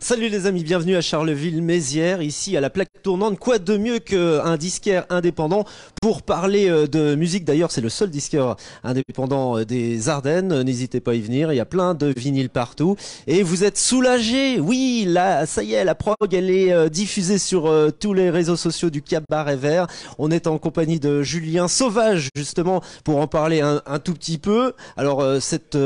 Salut les amis, bienvenue à Charleville-Mézières, ici à la plaque tournante. Quoi de mieux qu'un disquaire indépendant pour parler euh, de musique D'ailleurs, c'est le seul disquaire indépendant euh, des Ardennes. N'hésitez pas à y venir, il y a plein de vinyles partout. Et vous êtes soulagés Oui, là, ça y est, la prog, elle est euh, diffusée sur tous les réseaux sociaux du Cabaret Vert. On est en compagnie de Julien Sauvage, justement, pour en parler un, tout petit peu. Alors, cette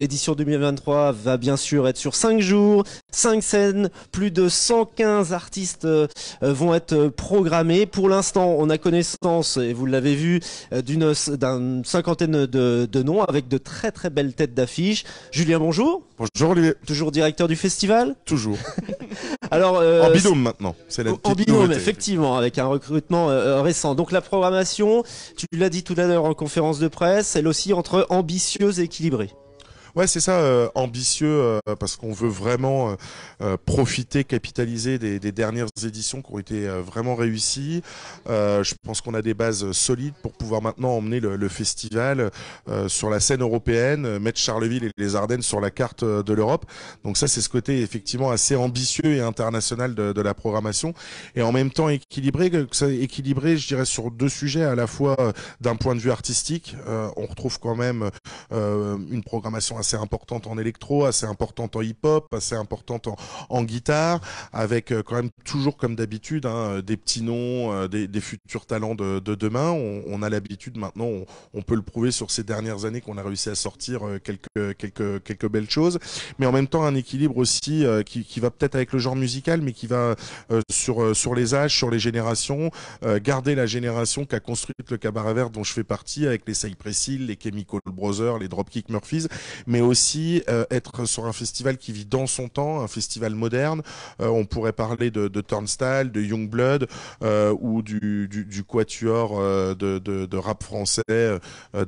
édition 2023 va bien sûr être sur 5 jours, 5 plus de 115 artistes euh, vont être programmés. Pour l'instant, on a connaissance, et vous l'avez vu, euh, d'une cinquantaine de, noms avec de très très belles têtes d'affiche. Julien, bonjour. Bonjour Olivier. Toujours directeur du festival Toujours. Alors, euh, en bidôme maintenant. C'est la en bidôme, effectivement, avec un recrutement récent. Donc la programmation, tu l'as dit tout à l'heure en conférence de presse, elle aussi entre ambitieuse et équilibrée. Ouais, c'est ça, euh, ambitieux, euh, parce qu'on veut vraiment euh, profiter, capitaliser des, des, dernières éditions qui ont été vraiment réussies. je pense qu'on a des bases solides pour pouvoir maintenant emmener le, le festival sur la scène européenne, mettre Charleville et les Ardennes sur la carte de l'Europe. Donc ça, c'est ce côté effectivement assez ambitieux et international de, de la programmation, et en même temps équilibré, équilibré, je dirais, sur deux sujets, à la fois d'un point de vue artistique, on retrouve quand même une programmation assez importante en électro, assez importante en hip-hop, assez importante en, guitare, avec euh, quand même toujours comme d'habitude hein, euh, des petits noms, euh, des, futurs talents de, demain. On, a l'habitude maintenant, on, peut le prouver sur ces dernières années qu'on a réussi à sortir quelques quelques quelques belles choses, mais en même temps un équilibre aussi qui, qui va peut-être avec le genre musical, mais qui va sur sur les âges, sur les générations, garder la génération qu'a construite le cabaret vert dont je fais partie avec les Cypress Précil, les Chemical Brothers, les Dropkick Murphys, mais aussi euh, être sur un festival qui vit dans son temps, un festival moderne. Euh, on pourrait parler de, de Turnstile, de Youngblood euh, ou du, du, du quatuor euh, de, de, de, rap français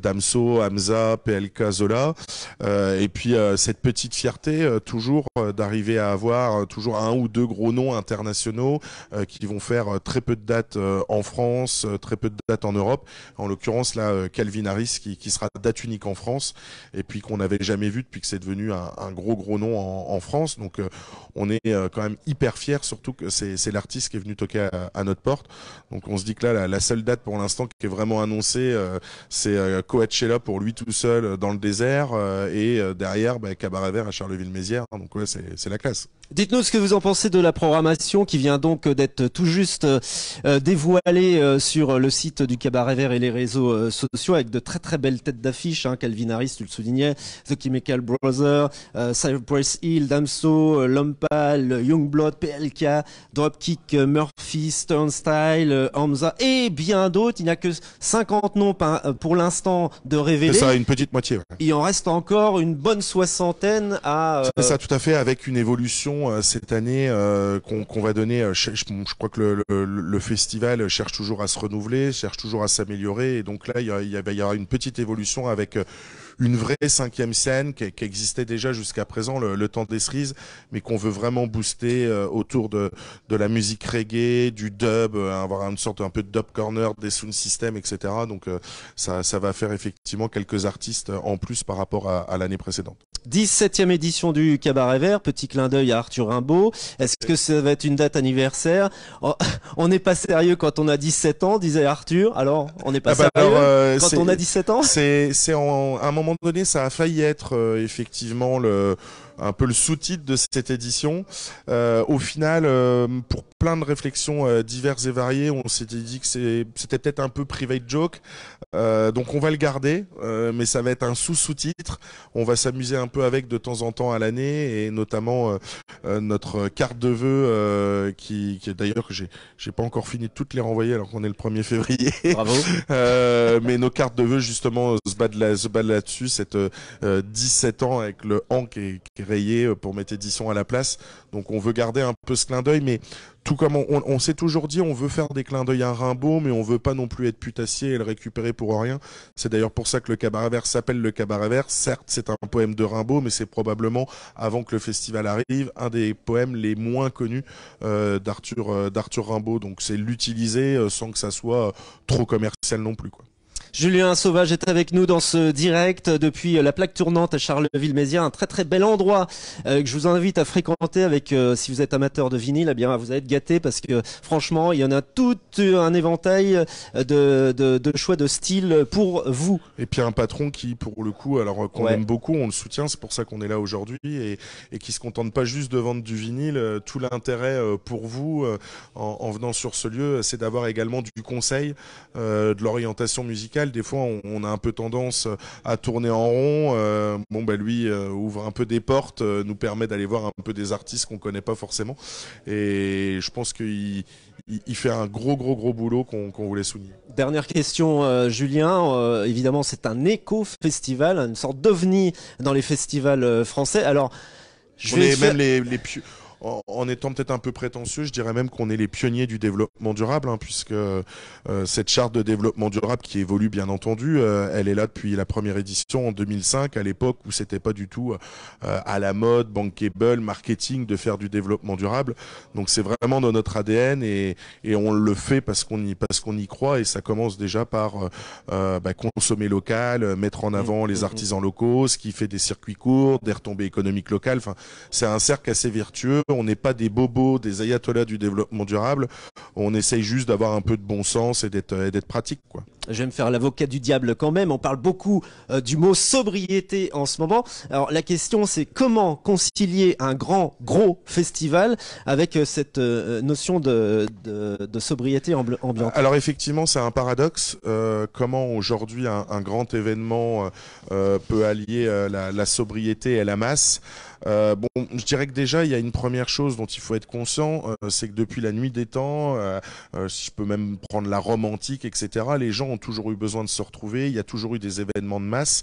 Damso, Hamza, PLK, Zola. et puis cette petite fierté toujours d'arriver à avoir toujours un ou deux gros noms internationaux qui vont faire très peu de dates en France, très peu de dates en Europe. En l'occurrence là, Calvin Harris qui, qui sera date unique en France et puis qu'on avait jamais vu depuis que c'est devenu un, gros gros nom en, France. Donc euh, on est euh, quand même hyper fier surtout que c'est l'artiste qui est venu toquer à, notre porte. Donc on se dit que là, la, seule date pour l'instant qui est vraiment annoncée, euh, c'est Coachella pour lui tout seul dans le désert et derrière bah, Cabaret Vert à Charleville-Mézières. Hein, donc ouais, c'est la classe. Dites-nous ce que vous en pensez de la programmation qui vient donc euh, d'être tout juste euh, euh, dévoilée sur le site du Cabaret Vert et les réseaux sociaux avec de très très belles têtes d'affiche. Hein. Calvin Harris, tu le soulignais, The Chemical Brothers, Cypress Hill, Damso, Lompal, Youngblood, PLK, Dropkick, Murphy, Sternstyle, Hamza et bien d'autres. Il n'y a que 50 noms hein, pour l'instant de révélés. C'est ça, une petite moitié. Il en reste encore une bonne soixantaine à... C'est ça, tout à fait, avec une évolution euh, cette année euh, qu'on va donner. Euh, je, crois que le, festival cherche toujours à se renouveler, cherche toujours à s'améliorer. Et donc là, il y, y, bah, y, aura une petite évolution avec une vraie cinquième scène qui, existait déjà jusqu'à présent, le, temps des cerises, mais qu'on veut vraiment booster autour de, de la musique reggae, du dub, hein, avoir une sorte un peu de dub corner, des sound systems, etc. Donc ça, va faire effectivement quelques artistes en plus par rapport à l'année précédente. 17e édition du Cabaret Vert, petit clin d'œil à Arthur Rimbaud. Est-ce que ça va être une date anniversaire oh, On n'est pas sérieux quand on a 17 ans, disait Arthur. Alors, on n'est pas ah bah sérieux euh, quand on a 17 ans C'est, c'est à un moment donné, ça a failli être euh, effectivement le un peu le sous-titre de cette édition. Euh, au final, euh, pour plein de réflexions euh, diverses et variées, on s'était dit que c'était peut-être un peu private joke. donc on va le garder, mais ça va être un sous-sous-titre. On va s'amuser un peu avec de temps en temps à l'année, et notamment notre carte de vœux, qui, est d'ailleurs que j'ai pas encore fini de toutes les renvoyer alors qu'on est le 1er février. Bravo. mais nos cartes de vœux justement se battent là-dessus, cette 17 ans avec le an qui qui euh, pour mettre Edison à la place. Donc on veut garder un peu ce clin d'œil, mais tout comme on, s'est toujours dit, on veut faire des clins d'œil à Rimbaud, mais on veut pas non plus être putassier et le récupérer pour rien. C'est d'ailleurs pour ça que le Cabaret Vert s'appelle le Cabaret Vert. Certes, c'est un poème de Rimbaud, mais c'est probablement, avant que le festival arrive, un des poèmes les moins connus euh, euh, d'Arthur Rimbaud. Donc c'est l'utiliser sans que ça soit trop commercial non plus. Julien Sauvage est avec nous dans ce direct depuis euh, la plaque tournante à Charleville-Mézières, un très très bel endroit euh, que je vous invite à fréquenter avec euh, si vous êtes amateur de vinyle, eh bien vous allez être gâté parce que franchement, il y en a tout un éventail de, choix de style pour vous. Et puis un patron qui pour le coup, alors qu'on aime beaucoup, on le soutient, c'est pour ça qu'on est là aujourd'hui et, qui qui se contente pas juste de vendre du vinyle, tout l'intérêt pour vous en, venant sur ce lieu, c'est d'avoir également du conseil, de l'orientation musicale des fois, on, a un peu tendance à tourner en rond. Euh, bon, bah, lui euh, ouvre un peu des portes, euh, nous permet d'aller voir un peu des artistes qu'on connaît pas forcément. Et je pense qu'il fait un gros, gros, gros boulot qu'on voulait souligner. Dernière question, Julien. évidemment, c'est un éco-festival, une sorte d'ovni dans les festivals français. Alors, je même les, les en, étant peut-être un peu prétentieux, je dirais même qu'on est les pionniers du développement durable, hein, puisque euh, cette charte de développement durable qui évolue bien entendu, euh, elle est là depuis la première édition en 2005, à l'époque où c'était pas du tout euh, à la mode, bankable, marketing de faire du développement durable. Donc c'est vraiment dans notre ADN et, on le fait parce qu'on y parce qu'on y croit et ça commence déjà par bah, consommer local, mettre en mmh. avant les mmh, mmh. artisans locaux, ce qui fait des circuits courts, des retombées économiques locales. Enfin, c'est un cercle assez vertueux on n'est pas des bobos, des ayatollahs du développement durable, on essaye juste d'avoir un peu de bon sens et d'être pratique. quoi je vais me faire l'avocat du diable quand même. On parle beaucoup euh, du mot sobriété en ce moment. Alors la question c'est comment concilier un grand gros festival avec euh, cette euh, notion de, de, de sobriété ambiante. Alors effectivement c'est un paradoxe. comment aujourd'hui un, grand événement peut allier la, sobriété et la masse? bon, je dirais que déjà, il y a une première chose dont il faut être conscient, c'est que depuis la nuit des temps, si je peux même prendre la Rome antique, etc., les gens ont toujours eu besoin de se retrouver, il y a toujours eu des événements de masse,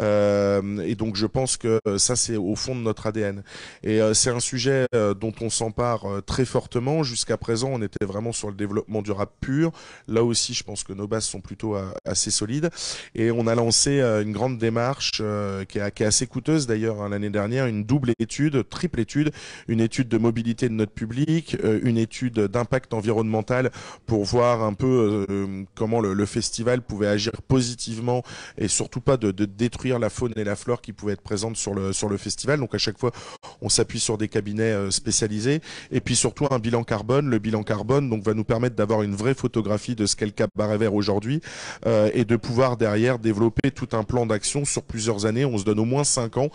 euh, et donc je pense que ça c'est au fond de notre ADN. Et euh, c'est un sujet euh, dont on s'empare très fortement. Jusqu'à présent, on était vraiment sur le développement du rap pur. Là aussi, je pense que nos bases sont plutôt assez solides, et on a lancé une grande démarche qui est, assez coûteuse d'ailleurs hein, l'année dernière, une double étude, triple étude, une étude de mobilité de notre public, une étude d'impact environnemental pour voir un peu comment le festival festival pouvait agir positivement et surtout pas de, détruire la faune et la flore qui pouvaient être présentes sur le, sur le festival. Donc à chaque fois, on s'appuie sur des cabinets euh, spécialisés. Et puis surtout un bilan carbone. Le bilan carbone donc va nous permettre d'avoir une vraie photographie de ce qu'est le cabaret vert aujourd'hui euh, et de pouvoir derrière développer tout un plan d'action sur plusieurs années. On se donne au moins cinq ans.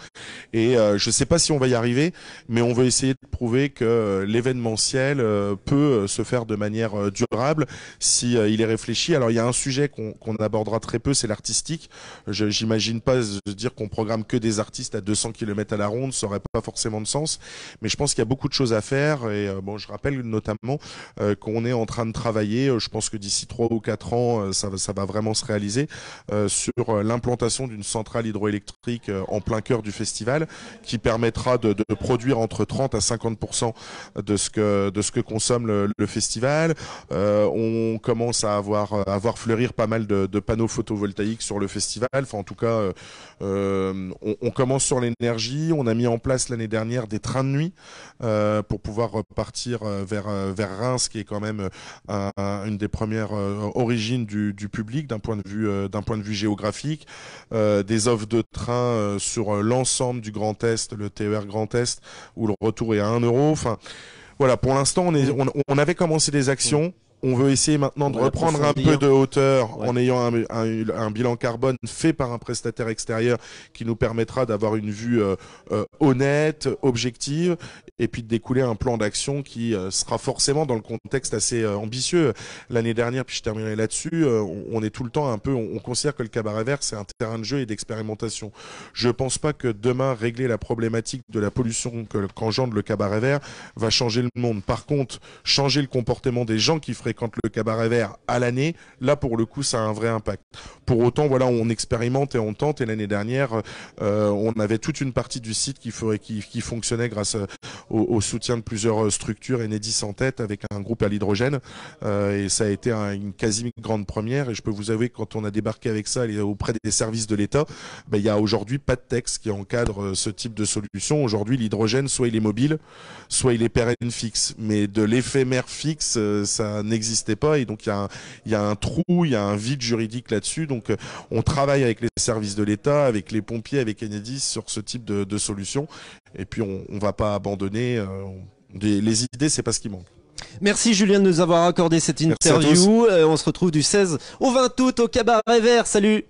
Et euh, je ne sais pas si on va y arriver, mais on veut essayer de prouver que l'événementiel peut se faire de manière durable si il est réfléchi. Alors il y a un sujet qu'on abordera très peu, c'est l'artistique. J'imagine pas dire qu'on programme que des artistes à 200 km à la ronde, ça aurait pas forcément de sens. Mais je pense qu'il y a beaucoup de choses à faire. Et euh, bon, je rappelle notamment euh, qu'on est en train de travailler. Euh, je pense que d'ici trois ou quatre ans, ça, va vraiment se réaliser sur l'implantation d'une centrale hydroélectrique en plein cœur du festival, qui permettra de, produire entre 30 à 50 de ce que consomme le, festival. on commence à avoir à avoir fleurir pas mal de, panneaux photovoltaïques sur le festival. Enfin, en tout cas, euh, euh, on, commence sur l'énergie. On a mis en place l'année dernière des trains de nuit euh, pour pouvoir repartir vers, vers Reims, qui est quand même une des premières origines du, public d'un point de vue d'un point de vue géographique. des offres de trains sur l'ensemble du Grand Est, le TER Grand Est, où le retour est à 1 euro. Enfin, voilà, pour l'instant, on, on avait commencé des actions. Mmh on veut essayer maintenant de reprendre un peu de hauteur en ayant un, bilan carbone fait par un prestataire extérieur qui nous permettra d'avoir une vue euh, euh, honnête, objective, et puis de découler un plan d'action qui euh, sera forcément dans le contexte assez ambitieux. L'année dernière, puis je terminerai là-dessus, on, est tout le temps un peu, on, considère que le cabaret vert, c'est un terrain de jeu et d'expérimentation. Je pense pas que demain, régler la problématique de la pollution qu'engendre le cabaret vert va changer le monde. Par contre, changer le comportement des gens qui feraient quand le cabaret vert à l'année, là pour le coup ça a un vrai impact. Pour autant, voilà, on expérimente et on tente. Et l'année dernière, euh, on avait toute une partie du site qui, fonctionnait grâce euh, au, soutien de plusieurs euh, structures, Enedis en tête, avec un groupe à l'hydrogène. et ça a été une quasi grande première. Et je peux vous avouer que quand on a débarqué avec ça auprès des services de l'État, ben, il n'y a aujourd'hui pas de texte qui encadre ce type de solution. Aujourd'hui, l'hydrogène, soit il est mobile, soit il est pérenne fixe. Mais de l'éphémère fixe, ça n'existe n'existait pas et donc il y, a un, trou, il y a un vide juridique là-dessus. Donc euh, on travaille avec les services de l'État, avec les pompiers, avec Enedis sur ce type de, solution. Et puis on, ne va pas abandonner. Euh, les, les idées, c'est pas ce qui manque. Merci Julien de nous avoir accordé cette interview. Euh, on se retrouve du 16 au 20 août au Cabaret Vert. Salut